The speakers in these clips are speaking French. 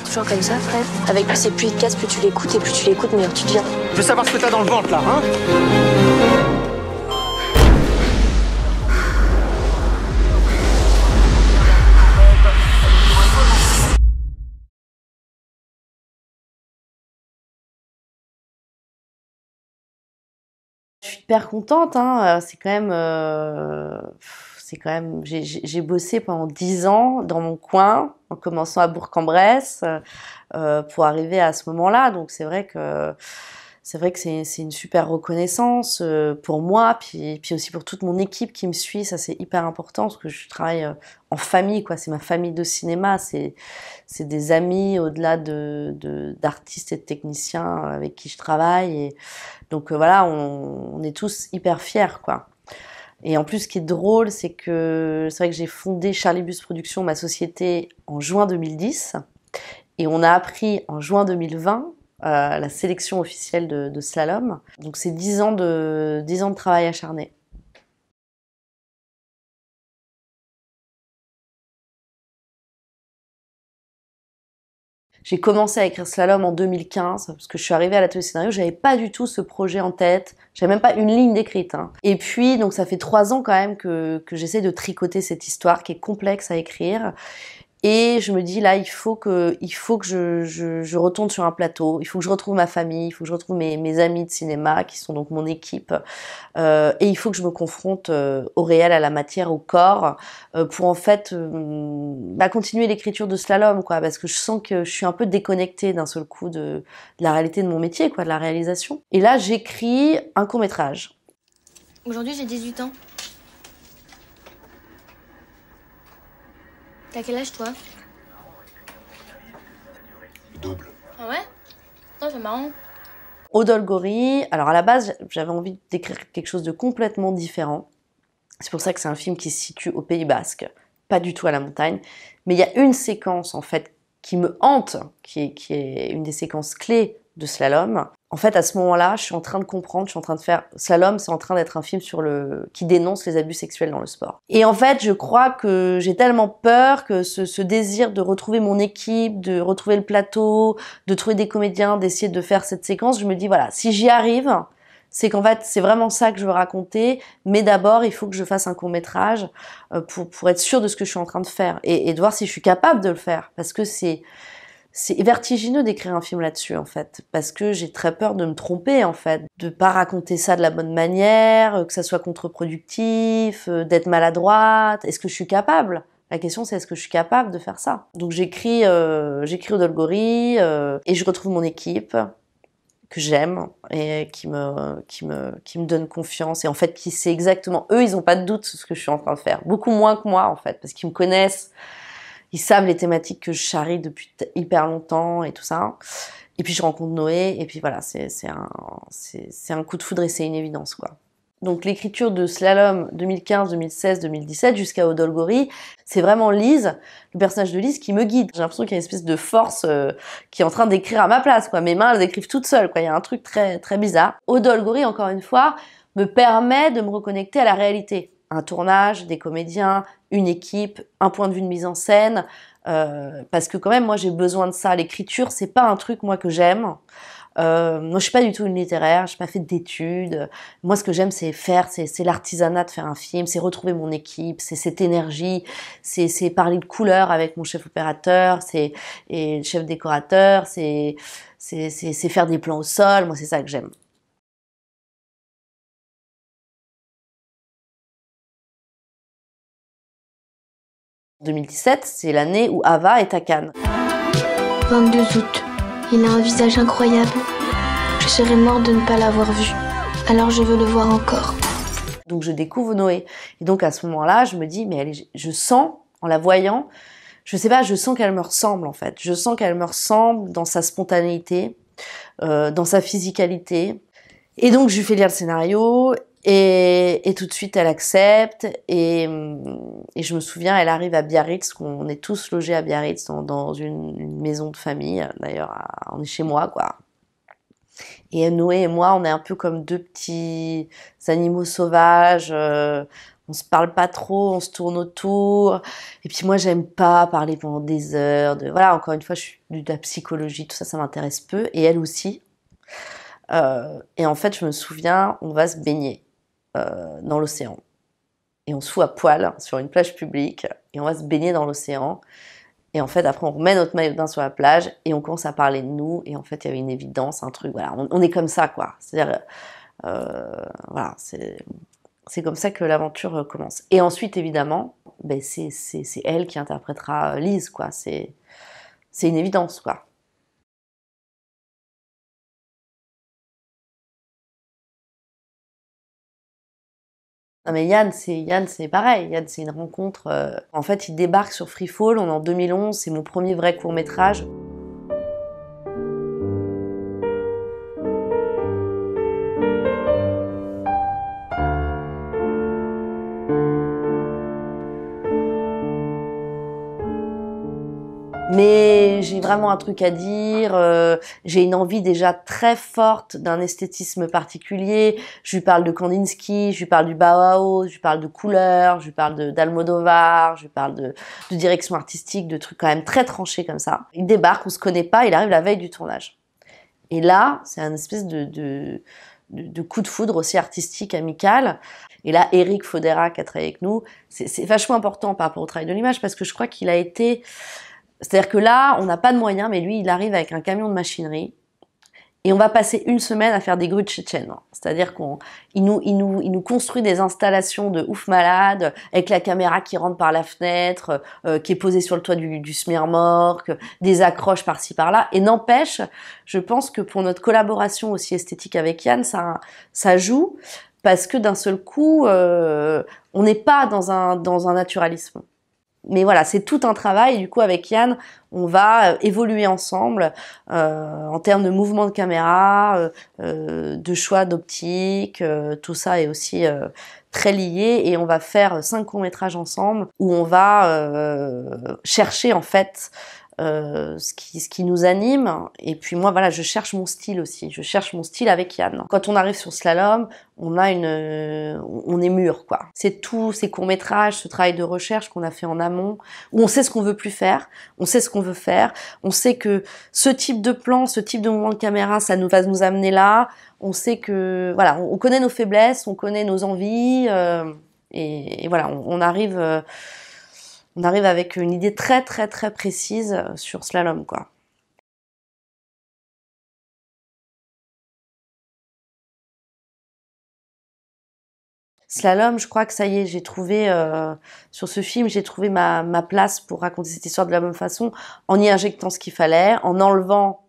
toujours comme ça, Fred. Avec plus c'est plus il casse, plus tu l'écoutes, et plus tu l'écoutes, meilleur tu deviens. Je veux savoir ce que t'as dans le ventre, là, hein Je suis hyper contente, hein. Euh, c'est quand même... Euh, c'est quand même, j'ai bossé pendant dix ans dans mon coin, en commençant à Bourg-en-Bresse, euh, pour arriver à ce moment-là. Donc c'est vrai que c'est vrai que c'est une super reconnaissance euh, pour moi, puis, aussi pour toute mon équipe qui me suit. Ça, c'est hyper important parce que je travaille euh, en famille, quoi. C'est ma famille de cinéma, c'est des amis au-delà d'artistes de, d'artistes et de techniciens avec qui je travaille. Et donc euh, voilà, on, on est tous hyper fiers, quoi. Et en plus, ce qui est drôle, c'est que c'est vrai que j'ai fondé Charlie Bus Productions, ma société, en juin 2010. Et on a appris en juin 2020 euh, la sélection officielle de, de Slalom. Donc c'est dix ans de 10 ans de travail acharné. J'ai commencé à écrire Slalom en 2015 parce que je suis arrivée à l'atelier scénario, j'avais pas du tout ce projet en tête, j'avais même pas une ligne d'écrite. Hein. Et puis donc ça fait trois ans quand même que, que j'essaie de tricoter cette histoire qui est complexe à écrire et je me dis là, il faut que, il faut que je, je, retourne sur un plateau, il faut que je retrouve ma famille, il faut que je retrouve mes, amis de cinéma qui sont donc mon équipe, euh, et il faut que je me confronte euh, au réel, à la matière, au corps, euh, pour en fait bah, continuer l'écriture de slalom, quoi, parce que je sens que je suis un peu déconnectée d'un seul coup de, de la réalité de mon métier, quoi, de la réalisation. Et là, j'écris un court métrage. Aujourd'hui, j'ai 18 ans. T'as quel âge, toi double. Ah ouais Non, c'est marrant. Odolgori, alors à la base, j'avais envie d'écrire quelque chose de complètement différent. C'est pour ça que c'est un film qui se situe au Pays Basque, pas du tout à la montagne. Mais il y a une séquence, en fait, qui me hante, qui est, une des séquences clés de slalom. En fait, à ce moment-là, je suis en train de comprendre, je suis en train de faire slalom, c'est en train d'être un film sur le qui dénonce les abus sexuels dans le sport. Et en fait, je crois que j'ai tellement peur que ce, ce, désir de retrouver mon équipe, de retrouver le plateau, de trouver des comédiens, d'essayer de faire cette séquence, je me dis voilà, si j'y arrive, c'est qu'en fait, c'est vraiment ça que je veux raconter, mais d'abord, il faut que je fasse un court métrage euh, pour, être sûr de ce que je suis en train de faire et, et de voir si je suis capable de le faire, parce que c'est vertigineux d'écrire un film là-dessus en fait, parce que j'ai très peur de me tromper en fait, de pas raconter ça de la bonne manière, euh, que ça soit contre-productif, euh, d'être maladroite. Est-ce que je suis capable La question c'est est-ce que je suis capable de faire ça Donc j'écris, j'écris au Dolgory et je retrouve mon équipe que j'aime et qui me, qui, me, qui me donne confiance et en fait qui sait exactement, eux ils n'ont pas de doute sur ce que je suis en train de faire, beaucoup moins que moi en fait, parce qu'ils me connaissent, ils savent les thématiques que je charrie depuis hyper longtemps et tout ça. Et puis je rencontre Noé et puis voilà, c'est un, c'est un coup de foudre et c'est une évidence quoi donc l'écriture de Slalom 2015, 2016, 2017 jusqu'à Odolgori, c'est vraiment Lise, le personnage de Lise qui me guide. J'ai l'impression qu'il y a une espèce de force euh, qui est en train d'écrire à ma place quoi. Mes mains elles écrivent toutes seules quoi. Il y a un truc très très bizarre. Odolgori encore une fois me permet de me reconnecter à la réalité. Un tournage, des comédiens, une équipe, un point de vue de mise en scène, euh, parce que quand même moi j'ai besoin de ça. L'écriture c'est pas un truc moi que j'aime. Euh, moi, je suis pas du tout une littéraire, je n'ai pas fait d'études. Moi, ce que j'aime, c'est faire, c'est l'artisanat de faire un film, c'est retrouver mon équipe, c'est cette énergie, c'est parler de couleurs avec mon chef opérateur, c'est le chef décorateur, c'est c'est faire des plans au sol. Moi, c'est ça que j'aime. « 2017, c'est l'année où Ava est à Cannes. 22 août. Il a un visage incroyable. Je serais mort de ne pas l'avoir vu. Alors je veux le voir encore. Donc je découvre Noé. Et donc à ce moment-là, je me dis, mais je sens, en la voyant, je sais pas, je sens qu'elle me ressemble en fait. Je sens qu'elle me ressemble dans sa spontanéité, euh, dans sa physicalité. Et donc je lui fais lire le scénario et, tout de suite, elle accepte. Et, je me souviens, elle arrive à Biarritz, qu'on est tous logés à Biarritz dans, une, maison de famille. D'ailleurs, on est chez moi, quoi. Et Noé et moi, on est un peu comme deux petits animaux sauvages. On euh, on se parle pas trop, on se tourne autour. Et puis moi, j'aime pas parler pendant des heures. De... Voilà, encore une fois, je suis de la psychologie, tout ça, ça m'intéresse peu. Et elle aussi. Euh, et en fait, je me souviens, on va se baigner. Euh, dans l'océan. Et on se fout à poil sur une plage publique et on va se baigner dans l'océan. Et en fait, après, on remet notre maillot de sur la plage et on commence à parler de nous. Et en fait, il y avait une évidence, un truc. Voilà, on, est comme ça, quoi. C'est-à-dire, euh, voilà, c'est. comme ça que l'aventure commence. Et ensuite, évidemment, ben c'est elle qui interprétera euh, Lise, quoi. C'est une évidence, quoi. mais Yann, c'est Yann, c'est pareil. Yann, c'est une rencontre. Euh, en fait, il débarque sur Freefall. On est en 2011. C'est mon premier vrai court métrage. vraiment un truc à dire, euh, j'ai une envie déjà très forte d'un esthétisme particulier. Je lui parle de Kandinsky, je lui parle du Bauhaus, je lui parle de couleurs, je lui parle d'Almodovar, je lui parle de, direction artistique, de trucs quand même très tranchés comme ça. Il débarque, on se connaît pas, il arrive la veille du tournage. Et là, c'est un espèce de, de, coup de foudre aussi artistique, amical. Et là, Eric Fodera, qui a travaillé avec nous, c'est vachement important par rapport au travail de l'image, parce que je crois qu'il a été c'est-à-dire que là, on n'a pas de moyens, mais lui, il arrive avec un camion de machinerie. Et on va passer une semaine à faire des grues de tchétchènes. C'est-à-dire qu'il nous, il nous, il nous construit des installations de ouf malade, avec la caméra qui rentre par la fenêtre, euh, qui est posée sur le toit du, du smirmorque, des accroches par-ci par-là. Et n'empêche, je pense que pour notre collaboration aussi esthétique avec Yann, ça, ça joue, parce que d'un seul coup, euh, on n'est pas dans un, dans un naturalisme mais voilà, c'est tout un travail. Du coup, avec Yann, on va euh, évoluer ensemble euh, en termes de mouvement de caméra, euh, de choix d'optique, tout ça est aussi très lié. Et on va faire cinq courts métrages ensemble où on va chercher en fait euh, ce, qui, ce qui nous anime. Et puis moi, voilà, je cherche mon style aussi. Je cherche mon style avec Yann. Quand on arrive sur slalom, on a une, euh, on est mûr, quoi. C'est tout ces courts métrages, ce travail de recherche qu'on a fait en amont, où on sait ce qu'on veut plus faire, on sait ce qu'on veut faire, on sait que ce type de plan, ce type de mouvement de caméra, ça nous va nous amener là. On sait que, voilà, on, connaît nos faiblesses, on connaît nos envies, euh, et, voilà, on arrive on arrive avec une idée très très très précise euh, sur slalom quoi. Slalom, je crois que ça y est, j'ai trouvé euh, sur ce film, j'ai trouvé ma, place pour raconter cette histoire de la même façon, en y injectant ce qu'il fallait, en enlevant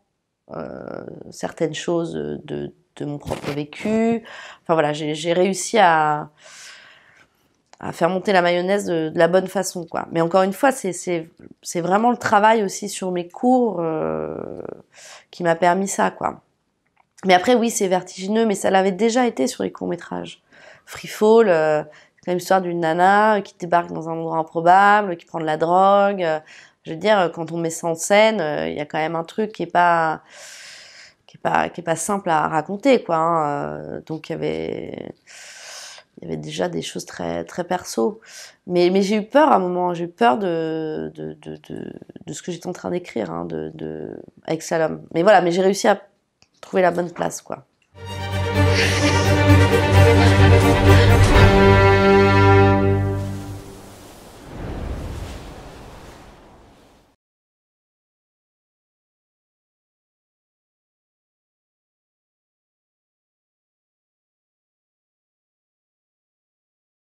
euh, certaines choses de, de, mon propre vécu. Enfin voilà, j'ai réussi à, à faire monter la mayonnaise de, la bonne façon, quoi. Mais encore une fois, c'est vraiment le travail aussi sur mes cours euh, qui m'a permis ça, quoi. Mais après, oui, c'est vertigineux, mais ça l'avait déjà été sur les courts-métrages. Free Fall, euh, c'est l'histoire d'une nana euh, qui débarque dans un endroit improbable, qui prend de la drogue. Euh. Je veux dire, euh, quand on met ça en scène, il y a quand même un truc qui est pas qui est pas qui est pas simple à raconter, quoi. Hein. Donc il y avait il y avait déjà des choses très très perso. Mais, mais j'ai eu peur à un moment, j'ai eu peur de, de, de, de, ce que j'étais en train d'écrire hein, de, de, avec Salom. Mais voilà, mais j'ai réussi à trouver la bonne place, quoi.